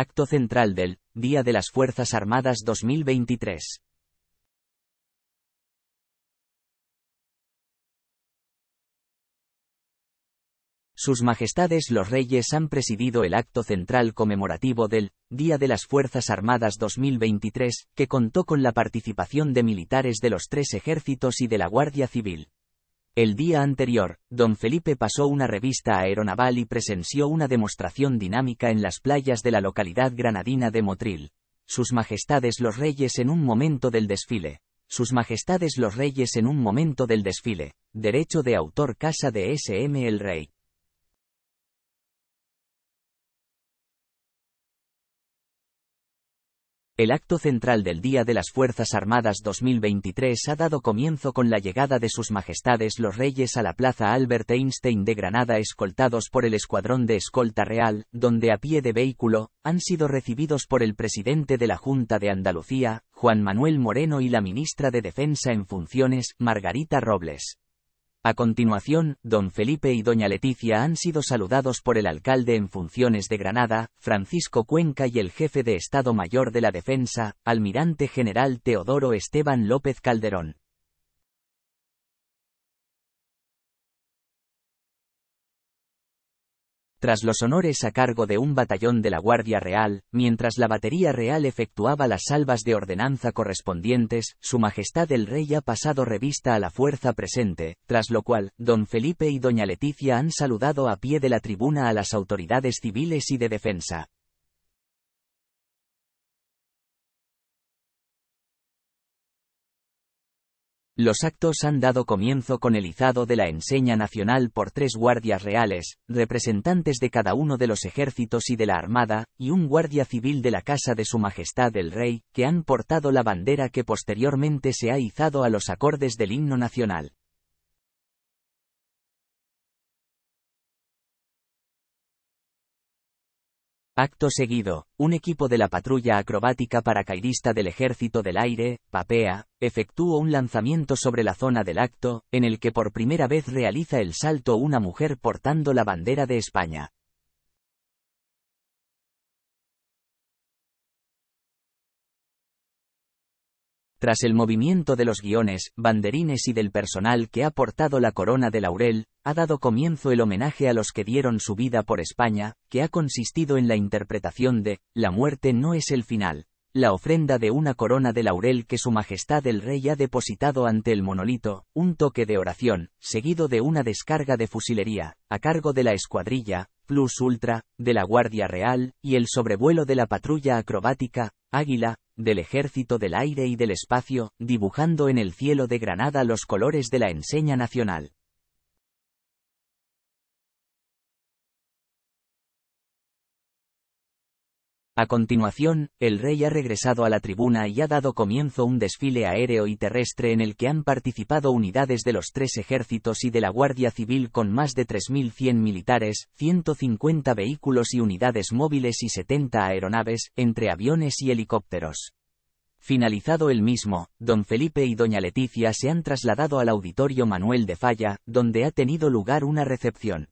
Acto central del Día de las Fuerzas Armadas 2023. Sus Majestades los Reyes han presidido el acto central conmemorativo del Día de las Fuerzas Armadas 2023, que contó con la participación de militares de los tres ejércitos y de la Guardia Civil. El día anterior, don Felipe pasó una revista aeronaval y presenció una demostración dinámica en las playas de la localidad granadina de Motril. Sus Majestades los Reyes en un momento del desfile. Sus Majestades los Reyes en un momento del desfile. Derecho de autor Casa de SM El Rey. El acto central del Día de las Fuerzas Armadas 2023 ha dado comienzo con la llegada de sus majestades los reyes a la Plaza Albert Einstein de Granada escoltados por el Escuadrón de Escolta Real, donde a pie de vehículo, han sido recibidos por el presidente de la Junta de Andalucía, Juan Manuel Moreno y la ministra de Defensa en funciones, Margarita Robles. A continuación, don Felipe y doña Leticia han sido saludados por el alcalde en funciones de Granada, Francisco Cuenca y el jefe de Estado Mayor de la Defensa, almirante general Teodoro Esteban López Calderón. tras los honores a cargo de un batallón de la Guardia Real, mientras la Batería Real efectuaba las salvas de ordenanza correspondientes, Su Majestad el Rey ha pasado revista a la fuerza presente, tras lo cual, don Felipe y doña Leticia han saludado a pie de la tribuna a las autoridades civiles y de defensa. Los actos han dado comienzo con el izado de la enseña nacional por tres guardias reales, representantes de cada uno de los ejércitos y de la Armada, y un guardia civil de la Casa de Su Majestad el Rey, que han portado la bandera que posteriormente se ha izado a los acordes del himno nacional. Acto seguido, un equipo de la patrulla acrobática paracaidista del Ejército del Aire, PAPEA, efectuó un lanzamiento sobre la zona del acto, en el que por primera vez realiza el salto una mujer portando la bandera de España. Tras el movimiento de los guiones, banderines y del personal que ha portado la corona de laurel, ha dado comienzo el homenaje a los que dieron su vida por España, que ha consistido en la interpretación de La muerte no es el final, la ofrenda de una corona de laurel que Su Majestad el Rey ha depositado ante el monolito, un toque de oración, seguido de una descarga de fusilería, a cargo de la escuadrilla, Plus Ultra, de la Guardia Real, y el sobrevuelo de la patrulla acrobática, águila, del Ejército del Aire y del Espacio, dibujando en el cielo de Granada los colores de la enseña nacional. A continuación, el rey ha regresado a la tribuna y ha dado comienzo un desfile aéreo y terrestre en el que han participado unidades de los tres ejércitos y de la Guardia Civil con más de 3.100 militares, 150 vehículos y unidades móviles y 70 aeronaves, entre aviones y helicópteros. Finalizado el mismo, don Felipe y doña Leticia se han trasladado al auditorio Manuel de Falla, donde ha tenido lugar una recepción.